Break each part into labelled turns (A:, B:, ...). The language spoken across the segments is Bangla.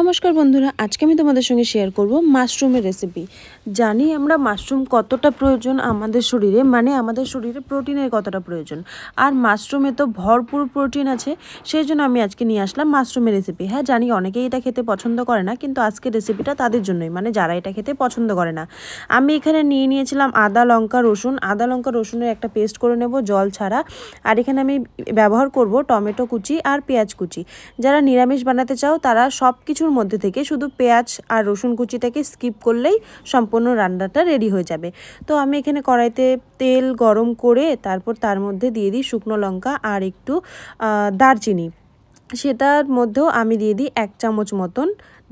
A: নমস্কার বন্ধুরা আজকে আমি তোমাদের সঙ্গে শেয়ার করব মাশরুমের রেসিপি জানি আমরা মাশরুম কতটা প্রয়োজন আমাদের শরীরে মানে আমাদের শরীরে প্রোটিনের কতটা প্রয়োজন আর মাশরুমে তো ভরপুর প্রোটিন আছে সেই জন্য আমি আজকে নিয়ে আসলাম মাশরুমের রেসিপি হ্যাঁ জানি অনেকেই এটা খেতে পছন্দ করে না কিন্তু আজকে রেসিপিটা তাদের জন্যই মানে যারা এটা খেতে পছন্দ করে না আমি এখানে নিয়ে নিয়েছিলাম আদা লঙ্কা রসুন আদা লঙ্কা রসুনের একটা পেস্ট করে নেব জল ছাড়া আর এখানে আমি ব্যবহার করব টমেটো কুচি আর পেঁয়াজ কুচি যারা নিরামিষ বানাতে চাও তারা সব কিছু কিছুর মধ্যে থেকে শুধু পেঁয়াজ আর রসুন কুচিটাকে স্কিপ করলেই সম্পূর্ণ রান্নাটা রেডি হয়ে যাবে তো আমি এখানে কড়াইতে তেল গরম করে তারপর তার মধ্যে দিয়ে দিই শুকনো লঙ্কা আর একটু দারচিনি সেটার মধ্যেও আমি দিয়ে দিই এক চামচ মতন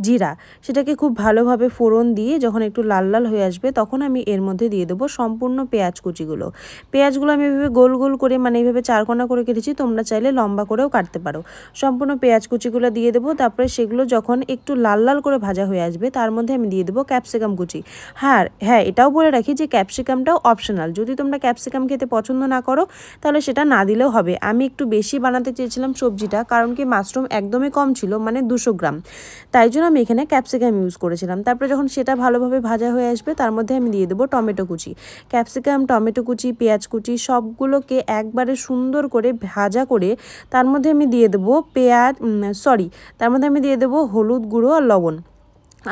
A: জিরা সেটাকে খুব ভালোভাবে ফোড়ন দিয়ে যখন একটু লাল লাল হয়ে আসবে তখন আমি এর মধ্যে দিয়ে দেবো সম্পূর্ণ পেঁয়াজ কুচিগুলো পেঁয়াজগুলো আমি এভাবে গোল গোল করে মানে এইভাবে চারকোনা করে কেটেছি তোমরা চাইলে লম্বা করেও কাটতে পারো সম্পূর্ণ পেঁয়াজ কুচিগুলো দিয়ে দেবো তারপরে সেগুলো যখন একটু লাল লাল করে ভাজা হয়ে আসবে তার মধ্যে আমি দিয়ে দেবো ক্যাপসিকাম কুচি হ্যাঁ হ্যাঁ এটাও বলে রাখি যে ক্যাপসিকামটাও অপশনাল যদি তোমরা ক্যাপসিকাম খেতে পছন্দ না করো তাহলে সেটা না দিলেও হবে আমি একটু বেশি বানাতে চেয়েছিলাম সবজিটা কারণ কি মাশরুম একদমই কম ছিল মানে দুশো গ্রাম তাই জন্য জন্য আমি এখানে ক্যাপসিকাম ইউজ করেছিলাম তারপরে যখন সেটা ভালোভাবে ভাজা হয়ে আসবে তার মধ্যে আমি দিয়ে দেবো টমেটো কুচি ক্যাপসিকাম টমেটো কুচি পেঁয়াজ কুচি সবগুলোকে একবারে সুন্দর করে ভাজা করে তার মধ্যে আমি দিয়ে দেবো পেঁয়াজ সরি তার মধ্যে আমি দিয়ে দেবো হলুদ গুঁড়ো আর লবণ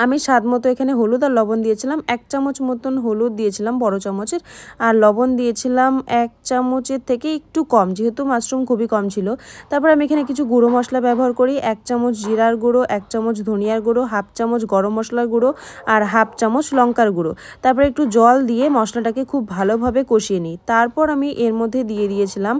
A: আমি স্বাদ মতো এখানে হলুদ আর লবণ দিয়েছিলাম এক চামচ মতন হলুদ দিয়েছিলাম বড় চামচের আর লবণ দিয়েছিলাম এক চামচের থেকে একটু কম যেহেতু মাশরুম খুবই কম ছিল তারপর আমি এখানে কিছু গুঁড়ো মশলা ব্যবহার করি এক চামচ জিরার গুঁড়ো এক চামচ ধনিয়ার গুঁড়ো হাফ চামচ গরম মশলার গুঁড়ো আর হাফ চামচ লঙ্কার গুঁড়ো তারপর একটু জল দিয়ে মশলাটাকে খুব ভালোভাবে কষিয়ে নিই তারপর আমি এর মধ্যে দিয়ে দিয়েছিলাম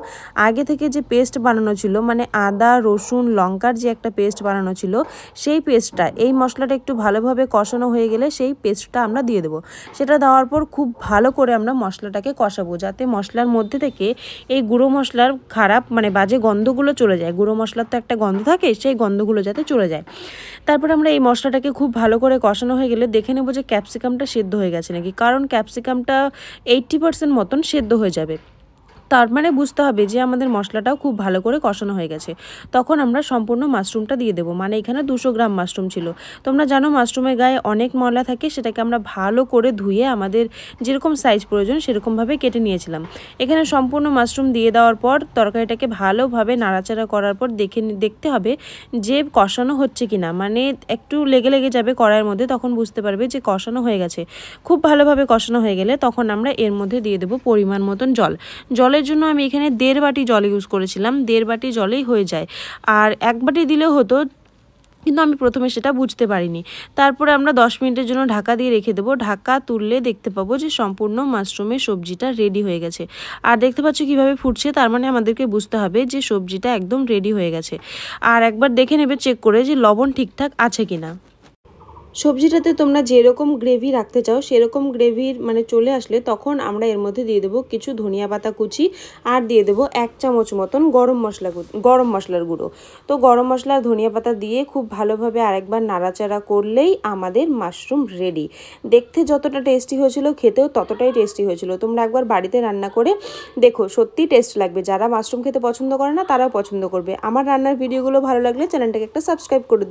A: আগে থেকে যে পেস্ট বানানো ছিল মানে আদা রসুন লঙ্কার যে একটা পেস্ট বানানো ছিল সেই পেস্টটা এই মশলাটা একটু ভালো ভালোভাবে কষানো হয়ে গেলে সেই পেস্টটা আমরা দিয়ে দেবো সেটা দেওয়ার পর খুব ভালো করে আমরা মশলাটাকে কষাবো যাতে মশলার মধ্যে থেকে এই গুঁড়ো মশলার খারাপ মানে বাজে গন্ধগুলো চলে যায় গুঁড়ো মশলার তো একটা গন্ধ থাকে সেই গন্ধগুলো যাতে চলে যায় তারপর আমরা এই মশলাটাকে খুব ভালো করে কষানো হয়ে গেলে দেখে নেবো যে ক্যাপসিকামটা সেদ্ধ হয়ে গেছে নাকি কারণ ক্যাপসিকামটা এইটটি পার্সেন্ট মতন সেদ্ধ হয়ে যাবে তার মানে বুঝতে হবে যে আমাদের মশলাটাও খুব ভালো করে কষানো হয়ে গেছে তখন আমরা সম্পূর্ণ মাশরুমটা দিয়ে দেবো মানে এখানে দুশো গ্রাম মাশরুম ছিল তোমরা জানো মাশরুমের গায়ে অনেক ময়লা থাকে সেটাকে আমরা ভালো করে ধুয়ে আমাদের যেরকম সাইজ প্রয়োজন সেরকমভাবে কেটে নিয়েছিলাম এখানে সম্পূর্ণ মাশরুম দিয়ে দেওয়ার পর তরকারিটাকে ভালোভাবে নাড়াচাড়া করার পর দেখে দেখতে হবে যে কষানো হচ্ছে কি না মানে একটু লেগে লেগে যাবে কড়াইয়ের মধ্যে তখন বুঝতে পারবে যে কষানো হয়ে গেছে খুব ভালোভাবে কষানো হয়ে গেলে তখন আমরা এর মধ্যে দিয়ে দেবো পরিমাণ মতন জল জলে জলের জন্য আমি এখানে দেড় বাটি জল ইউজ করেছিলাম দেড় বাটি জলেই হয়ে যায় আর এক বাটি দিলে হতো কিন্তু আমি প্রথমে সেটা বুঝতে পারিনি তারপরে আমরা দশ মিনিটের জন্য ঢাকা দিয়ে রেখে দেবো ঢাকা তুললে দেখতে পাবো যে সম্পূর্ণ মাশরুমের সবজিটা রেডি হয়ে গেছে আর দেখতে পাচ্ছ কিভাবে ফুটছে তার মানে আমাদেরকে বুঝতে হবে যে সবজিটা একদম রেডি হয়ে গেছে আর একবার দেখে নেবে চেক করে যে লবণ ঠিকঠাক আছে কিনা সবজিটাতে তোমরা যেরকম গ্রেভি রাখতে চাও সেরকম গ্রেভির মানে চলে আসলে তখন আমরা এর মধ্যে দিয়ে দেবো কিছু ধনিয়া পাতা কুচি আর দিয়ে দেবো এক চামচ মতন গরম মশলা গরম মশলার গুঁড়ো তো গরম মশলা ধনিয়া পাতা দিয়ে খুব ভালোভাবে আরেকবার নাড়াচাড়া করলেই আমাদের মাশরুম রেডি দেখতে যতটা টেস্টি হয়েছিল খেতেও ততটাই টেস্টি হয়েছিল তোমরা একবার বাড়িতে রান্না করে দেখো সত্যি টেস্ট লাগবে যারা মাশরুম খেতে পছন্দ করে না তারাও পছন্দ করবে আমার রান্নার ভিডিওগুলো ভালো লাগলে চ্যানেলটাকে একটা সাবস্ক্রাইব করে